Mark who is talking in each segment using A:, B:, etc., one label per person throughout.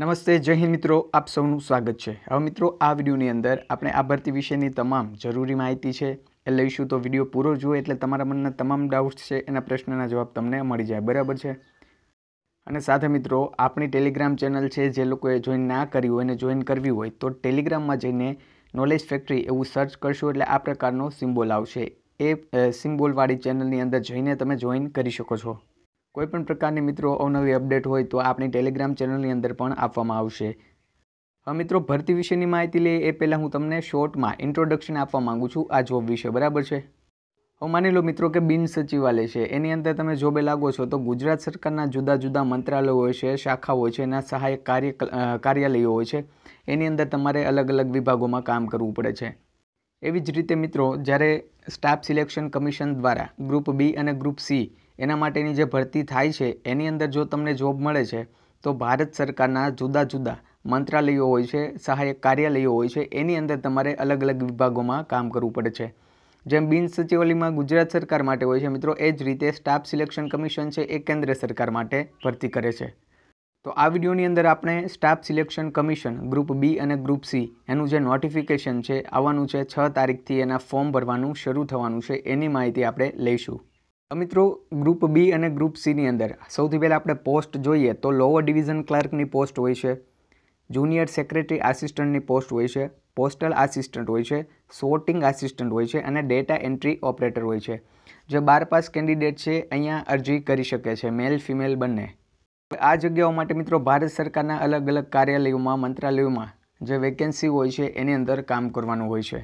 A: નમસ્તે જય હિન્દ મિત્રો આપ સૌનું સ્વાગત છે હવે મિત્રો આ વિડીયોની અંદર આપણે આ ભરતી વિશેની તમામ જરૂરી માહિતી છે એ લઈશું તો વિડીયો પૂરો જુઓ એટલે તમારા મનના તમામ ડાઉટ્સ છે એના પ્રશ્નના જવાબ તમને મળી જાય બરાબર છે અને સાથે મિત્રો આપણી ટેલિગ્રામ ચેનલ છે જે લોકોએ જોઈન ના કર્યું હોય અને જોઈન કરવી હોય તો ટેલિગ્રામમાં જઈને નોલેજ ફેક્ટરી એવું સર્ચ કરશો એટલે આ પ્રકારનો સિમ્બોલ આવશે એ સિમ્બોલવાળી ચેનલની અંદર જઈને તમે જોઈન કરી શકો છો કોઈપણ પ્રકારની મિત્રો અવનવી અપડેટ હોય તો આપણી ટેલિગ્રામ ચેનલની અંદર પણ આપવામાં આવશે હવે મિત્રો ભરતી વિશેની માહિતી લઈએ એ પહેલાં હું તમને શોર્ટમાં ઇન્ટ્રોડક્શન આપવા માગું છું આ જોબ વિશે બરાબર છે હવે માની લો મિત્રો કે બિન સચિવાલય છે એની અંદર તમે જોબે લાગો છો તો ગુજરાત સરકારના જુદા જુદા મંત્રાલયો હોય છે શાખાઓ હોય છે એના સહાયક કાર્ય કાર્યાલયો હોય છે એની અંદર તમારે અલગ અલગ વિભાગોમાં કામ કરવું પડે છે એવી જ રીતે મિત્રો જ્યારે સ્ટાફ સિલેક્શન કમિશન દ્વારા ગ્રુપ બી અને ગ્રુપ સી એના માટેની જે ભરતી થાય છે એની અંદર જો તમને જોબ મળે છે તો ભારત સરકારના જુદા જુદા મંત્રાલયો હોય છે સહાયક કાર્યાલયો હોય છે એની અંદર તમારે અલગ અલગ વિભાગોમાં કામ કરવું પડે છે જેમ બિન સચિવાલયમાં ગુજરાત સરકાર માટે હોય છે મિત્રો એ જ રીતે સ્ટાફ સિલેક્શન કમિશન છે એ કેન્દ્ર સરકાર માટે ભરતી કરે છે તો આ વિડીયોની અંદર આપણે staff selection commission group B અને ગ્રુપ સી એનું જે નોટિફિકેશન છે આવવાનું છે છ તારીખથી એના ફોર્મ ભરવાનું શરૂ થવાનું છે એની માહિતી આપણે લઈશું મિત્રો ગ્રુપ બી અને ગ્રુપ સીની અંદર સૌથી પહેલાં આપણે પોસ્ટ જોઈએ તો લોઅર ડિવિઝન ક્લાર્કની પોસ્ટ હોય છે જુનિયર સેક્રેટરી આસિસ્ટન્ટની પોસ્ટ હોય છે પોસ્ટલ આસિસ્ટન્ટ હોય છે સોર્ટિંગ આસિસ્ટન્ટ હોય છે અને ડેટા એન્ટ્રી ઓપરેટર હોય છે જે બાર પાસ કેન્ડિડેટ છે અહીંયા અરજી કરી શકે છે મેલ ફિમેલ બંને આ જગ્યાઓ માટે મિત્રો ભારત સરકારના અલગ અલગ કાર્યાલયોમાં મંત્રાલયોમાં જે વેકેન્સી હોય છે એની અંદર કામ કરવાનું હોય છે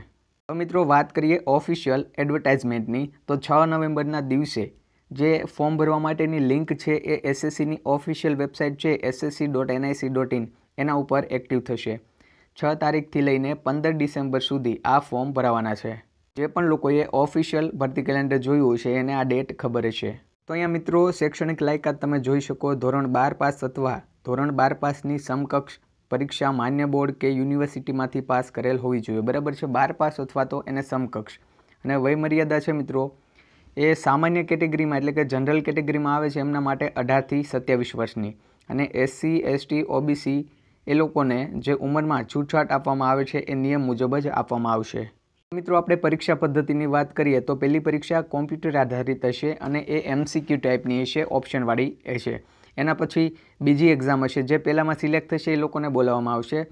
A: મિત્રો વાત કરીએ ઓફિશિયલ એડવર્ટાઇઝમેન્ટની તો છ નવેમ્બરના દિવસે જે ફોર્મ ભરવા માટેની લિંક છે એ એસએસસીની ઓફિશિયલ વેબસાઇટ છે SSC dot NIC dot in એના ઉપર એક્ટિવ થશે છ તારીખથી લઈને પંદર ડિસેમ્બર સુધી આ ફોર્મ ભરાવાના છે જે પણ લોકોએ ઓફિશિયલ ભરતી કેલેન્ડર જોયું છે એને આ ડેટ ખબર હશે તો અહીંયા મિત્રો શૈક્ષણિક લાયકાત તમે જોઈ શકો ધોરણ બાર પાસ અથવા ધોરણ બાર પાસની સમકક્ષ પરીક્ષા માન્ય બોર્ડ કે યુનિવર્સિટીમાંથી પાસ કરેલ હોવી જોઈએ બરાબર છે બાર પાસ અથવા તો એને સમકક્ષ અને વયમર્યાદા છે મિત્રો એ સામાન્ય કેટેગરીમાં એટલે કે જનરલ કેટેગરીમાં આવે છે એમના માટે અઢારથી સત્યાવીસ વર્ષની અને એસસી એસટી ઓબીસી એ લોકોને જે ઉંમરમાં છૂટછાટ આપવામાં આવે છે એ નિયમ મુજબ જ આપવામાં આવશે મિત્રો આપણે પરીક્ષા પદ્ધતિની વાત કરીએ તો પહેલી પરીક્ષા કોમ્પ્યુટર આધારિત હશે અને એ એમસીક્યુ ટાઈપની હશે ઓપ્શનવાળી હશે એના પછી બીજી એક્ઝામ હશે જે પહેલાંમાં સિલેક્ટ થશે એ લોકોને બોલાવવામાં આવશે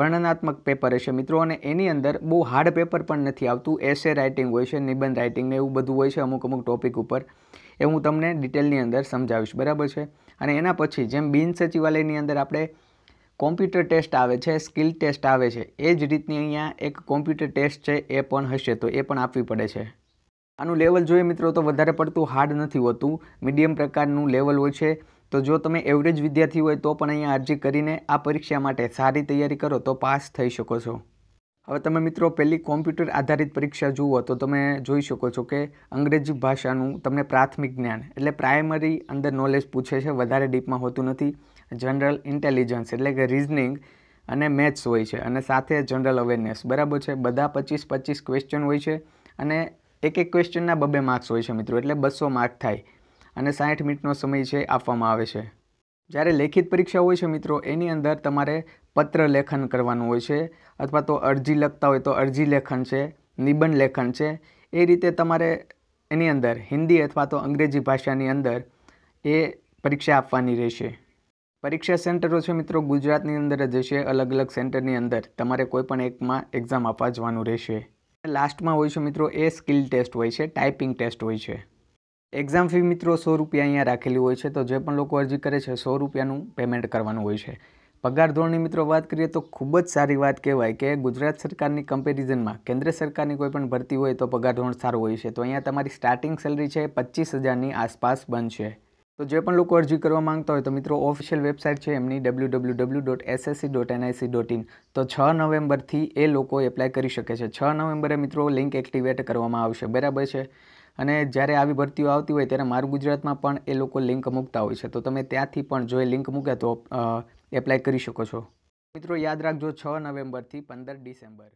A: વર્ણનાત્મક પેપર હશે મિત્રો અને એની અંદર બહુ હાર્ડ પેપર પણ નથી આવતું એસે રાઇટિંગ હોય છે નિબંધ રાઇટિંગ ને એવું બધું હોય છે અમુક અમુક ટોપિક ઉપર એ હું તમને ડિટેલની અંદર સમજાવીશ બરાબર છે અને એના પછી જેમ બિન સચિવાલયની અંદર આપણે કોમ્પ્યુટર ટેસ્ટ આવે છે સ્કિલ ટેસ્ટ આવે છે એ જ રીતની અહીંયા એક કોમ્પ્યુટર ટેસ્ટ છે એ પણ હશે તો એ પણ આપવી પડે છે આનું લેવલ જોઈએ મિત્રો તો વધારે પડતું હાર્ડ નથી હોતું મીડિયમ પ્રકારનું લેવલ હોય છે તો જો તમે એવરેજ વિદ્યાર્થી હોય તો પણ અહીંયા અરજી કરીને આ પરીક્ષા માટે સારી તૈયારી કરો તો પાસ થઈ શકો છો હવે તમે મિત્રો પહેલી કોમ્પ્યુટર આધારિત પરીક્ષા જુઓ તો તમે જોઈ શકો છો કે અંગ્રેજી ભાષાનું તમને પ્રાથમિક જ્ઞાન એટલે પ્રાઇમરી અંદર નોલેજ પૂછે છે વધારે ડીપમાં હોતું નથી જનરલ ઇન્ટેલિજન્સ એટલે કે રિઝનિંગ અને મેથ્સ હોય છે અને સાથે જનરલ અવેરનેસ બરાબર છે બધા પચીસ પચીસ ક્વેશ્ચન હોય છે અને એક એક ક્વેશ્ચનના બબે માર્ક્સ હોય છે મિત્રો એટલે બસો માર્ક થાય અને સાઠ મિનિટનો સમય છે આપવામાં આવે છે જ્યારે લેખિત પરીક્ષા હોય છે મિત્રો એની અંદર તમારે પત્ર લેખન કરવાનું હોય છે અથવા તો અરજી લખતા હોય તો અરજી લેખન છે નિબંધ લેખન છે એ રીતે તમારે એની અંદર હિન્દી અથવા તો અંગ્રેજી ભાષાની અંદર એ પરીક્ષા આપવાની રહેશે પરીક્ષા સેન્ટરો છે મિત્રો ગુજરાતની અંદર જ હશે અલગ અલગ સેન્ટરની અંદર તમારે કોઈ પણ એકમાં એક્ઝામ આપવા જવાનું રહેશે લાસ્ટમાં હોય છે મિત્રો એ સ્કિલ ટેસ્ટ હોય છે ટાઈપિંગ ટેસ્ટ હોય છે એક્ઝામ ફી મિત્રો સો રૂપિયા અહીંયા રાખેલી હોય છે તો જે પણ લોકો અરજી કરે છે સો રૂપિયાનું પેમેન્ટ કરવાનું હોય છે પગાર ધોરણની મિત્રો વાત કરીએ તો ખૂબ જ સારી વાત કહેવાય કે ગુજરાત સરકારની કમ્પેરિઝનમાં કેન્દ્ર સરકારની કોઈ પણ ભરતી હોય તો પગાર ધોરણ સારું હોય છે તો અહીંયા તમારી સ્ટાર્ટિંગ સેલરી છે પચીસ હજારની આસપાસ બનશે તો જે પણ લોકો અરજી કરવા માંગતા હોય તો મિત્રો ઓફિશિયલ વેબસાઇટ છે એમની W W W dot SSC dot NIC dot in તો છ નવેમ્બરથી એ લોકો એપ્લાય કરી શકે છે છ નવેમ્બરે મિત્રો લિંક એક્ટિવેટ કરવામાં આવશે બરાબર છે અને જ્યારે આવી ભરતીઓ આવતી હોય ત્યારે મારું ગુજરાતમાં પણ એ લોકો લિંક મૂકતા હોય છે તો તમે ત્યાંથી પણ જો એ લિંક મૂકે તો એપ્લાય કરી શકો છો મિત્રો યાદ રાખજો છ નવેમ્બરથી પંદર ડિસેમ્બર